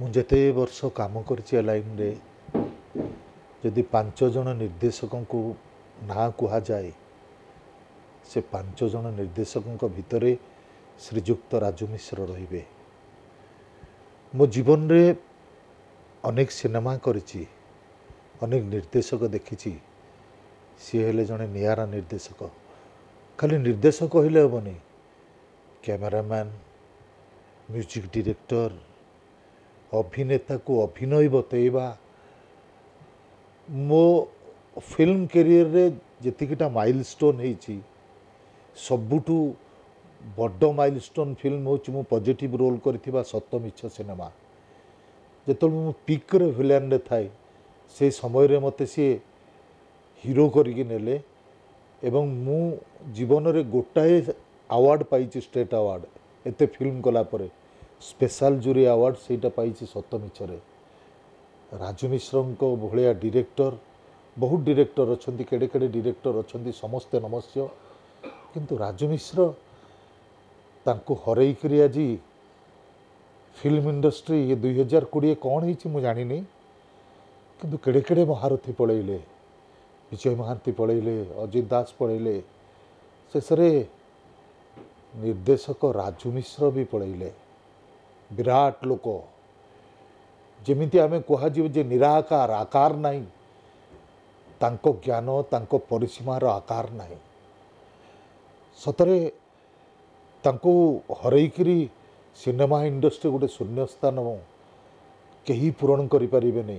ମୁଁ ଯେତେ ବର୍ଷ କାମ କରିଛି ଏ ଲାଇନ୍ରେ ଯଦି ପାଞ୍ଚ ଜଣ ନିର୍ଦ୍ଦେଶକଙ୍କୁ ନାଁ କୁହାଯାଏ ସେ ପାଞ୍ଚ ଜଣ ନିର୍ଦ୍ଦେଶକଙ୍କ ଭିତରେ ଶ୍ରୀଯୁକ୍ତ ରାଜୁ ମିଶ୍ର ରହିବେ ମୋ ଜୀବନରେ ଅନେକ ସିନେମା କରିଛି ଅନେକ ନିର୍ଦ୍ଦେଶକ ଦେଖିଛି ସିଏ ହେଲେ ଜଣେ ନିଆରା ନିର୍ଦ୍ଦେଶକ ଖାଲି ନିର୍ଦ୍ଦେଶକ କହିଲେ ହେବନି କ୍ୟାମେରାମ୍ୟାନ୍ ମ୍ୟୁଜିକ୍ ଡିରେକ୍ଟର ଅଭିନେତାକୁ ଅଭିନୟ ବତେଇବା ମୋ ଫିଲ୍ମ କ୍ୟାରିୟରରେ ଯେତିକିଟା ମାଇଲ୍ ଷ୍ଟୋନ୍ ହେଇଛି ସବୁଠୁ ବଡ଼ ମାଇଲ୍ ଷ୍ଟୋନ୍ ଫିଲ୍ମ ହେଉଛି ମୁଁ ପଜିଟିଭ୍ ରୋଲ୍ କରିଥିବା ସତ ମିଛ ସିନେମା ଯେତେବେଳେ ମୁଁ ପିକ୍ରେ ଭିଲିଆନ୍ରେ ଥାଏ ସେ ସମୟରେ ମୋତେ ସିଏ ହିରୋ କରିକି ନେଲେ ଏବଂ ମୁଁ ଜୀବନରେ ଗୋଟାଏ ଆୱାର୍ଡ଼ ପାଇଛି ଷ୍ଟେଟ୍ ଆୱାର୍ଡ଼ ଏତେ ଫିଲ୍ମ କଲାପରେ ସ୍ପେଶାଲ୍ ଜୁରି ଆୱାର୍ଡ଼ ସେଇଟା ପାଇଛି ସତ ମିଛରେ ରାଜୁ ମିଶ୍ରଙ୍କ ଭଳିଆ ଡିରେକ୍ଟର ବହୁତ ଡିରେକ୍ଟର ଅଛନ୍ତି କେଡ଼େ କେଡ଼େ ଡିରେକ୍ଟର ଅଛନ୍ତି ସମସ୍ତେ ନମସ୍ୟ କିନ୍ତୁ ରାଜୁ ମିଶ୍ର ତାଙ୍କୁ ହରେଇକରି ଆଜି ଫିଲ୍ମ ଇଣ୍ଡଷ୍ଟ୍ରି ଇଏ ଦୁଇ ହଜାର କୋଡ଼ିଏ କ'ଣ ହେଇଛି ମୁଁ ଜାଣିନି କିନ୍ତୁ କେଡ଼େ କେଡ଼େ ମହାରଥୀ ପଳେଇଲେ ବିଜୟ ମହାନ୍ତି ପଳେଇଲେ ଅଜିତ ଦାସ ପଳେଇଲେ ଶେଷରେ ନିର୍ଦ୍ଦେଶକ ରାଜୁ ମିଶ୍ର ବି ପଳେଇଲେ ବିରାଟ ଲୋକ ଯେମିତି ଆମେ କୁହାଯିବ ଯେ ନିରାକାର ଆକାର ନାହିଁ ତାଙ୍କ ଜ୍ଞାନ ତାଙ୍କ ପରିସୀମାର ଆକାର ନାହିଁ ସତରେ ତାଙ୍କୁ ହରେଇକିରି ସିନେମା ଇଣ୍ଡଷ୍ଟ୍ରି ଗୋଟେ ଶୂନ୍ୟସ୍ଥାନ କେହି ପୂରଣ କରିପାରିବେନି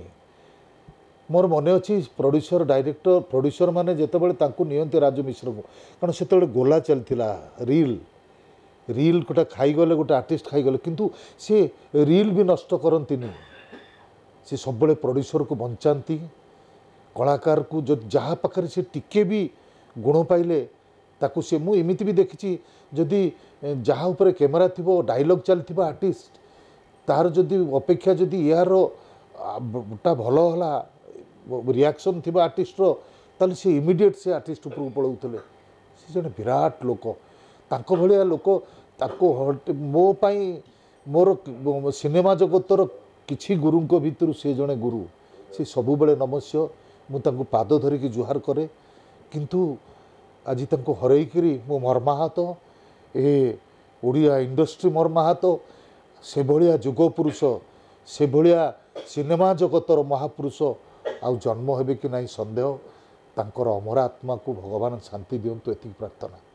ମୋର ମନେ ଅଛି ପ୍ରଡ୍ୟୁସର୍ ଡାଇରେକ୍ଟର ପ୍ରଡ୍ୟୁସର୍ମାନେ ଯେତେବେଳେ ତାଙ୍କୁ ନିଅନ୍ତି ରାଜୁ ମିଶ୍ରକୁ କାରଣ ସେତେବେଳେ ଗୋଲା ଚାଲିଥିଲା ରିଲ୍ ରିଲ୍ ଗୋଟେ ଖାଇଗଲେ ଗୋଟେ ଆର୍ଟିଷ୍ଟ ଖାଇଗଲେ କିନ୍ତୁ ସେ ରିଲ୍ ବି ନଷ୍ଟ କରନ୍ତିନି ସେ ସବୁବେଳେ ପ୍ରଡ୍ୟୁସରକୁ ବଞ୍ଚାନ୍ତି କଳାକାରକୁ ଯାହା ପାଖରେ ସେ ଟିକିଏ ବି ଗୁଣ ପାଇଲେ ତାକୁ ସେ ମୁଁ ଏମିତି ବି ଦେଖିଛି ଯଦି ଯାହା ଉପରେ କ୍ୟାମେରା ଥିବ ଡାଇଲଗ୍ ଚାଲିଥିବ ଆର୍ଟିଷ୍ଟ ତାହାର ଯଦି ଅପେକ୍ଷା ଯଦି ଏହାର ଟା ଭଲ ହେଲା ରିଆକ୍ସନ୍ ଥିବ ଆର୍ଟିଷ୍ଟର ତାହେଲେ ସେ ଇମିଡ଼ିଏଟ୍ ସେ ଆର୍ଟିଷ୍ଟ ଉପରକୁ ପଳାଉଥିଲେ ସେ ଜଣେ ବିରାଟ ଲୋକ ତାଙ୍କ ଭଳିଆ ଲୋକ ତାକୁ ମୋ ପାଇଁ ମୋର ସିନେମା ଜଗତର କିଛି ଗୁରୁଙ୍କ ଭିତରୁ ସେ ଜଣେ ଗୁରୁ ସେ ସବୁବେଳେ ନମସ୍ୟ ମୁଁ ତାଙ୍କୁ ପାଦ ଧରିକି ଜୁହାର କରେ କିନ୍ତୁ ଆଜି ତାଙ୍କୁ ହରେଇକିରି ମୁଁ ମର୍ମାହାତ ଏ ଓଡ଼ିଆ ଇଣ୍ଡଷ୍ଟ୍ରି ମର୍ମାହାତ ସେଭଳିଆ ଯୁଗ ପୁରୁଷ ସେଭଳିଆ ସିନେମା ଜଗତର ମହାପୁରୁଷ ଆଉ ଜନ୍ମ ହେବେ କି ନାହିଁ ସନ୍ଦେହ ତାଙ୍କର ଅମରାତ୍ମାକୁ ଭଗବାନ ଶାନ୍ତି ଦିଅନ୍ତୁ ଏତିକି ପ୍ରାର୍ଥନା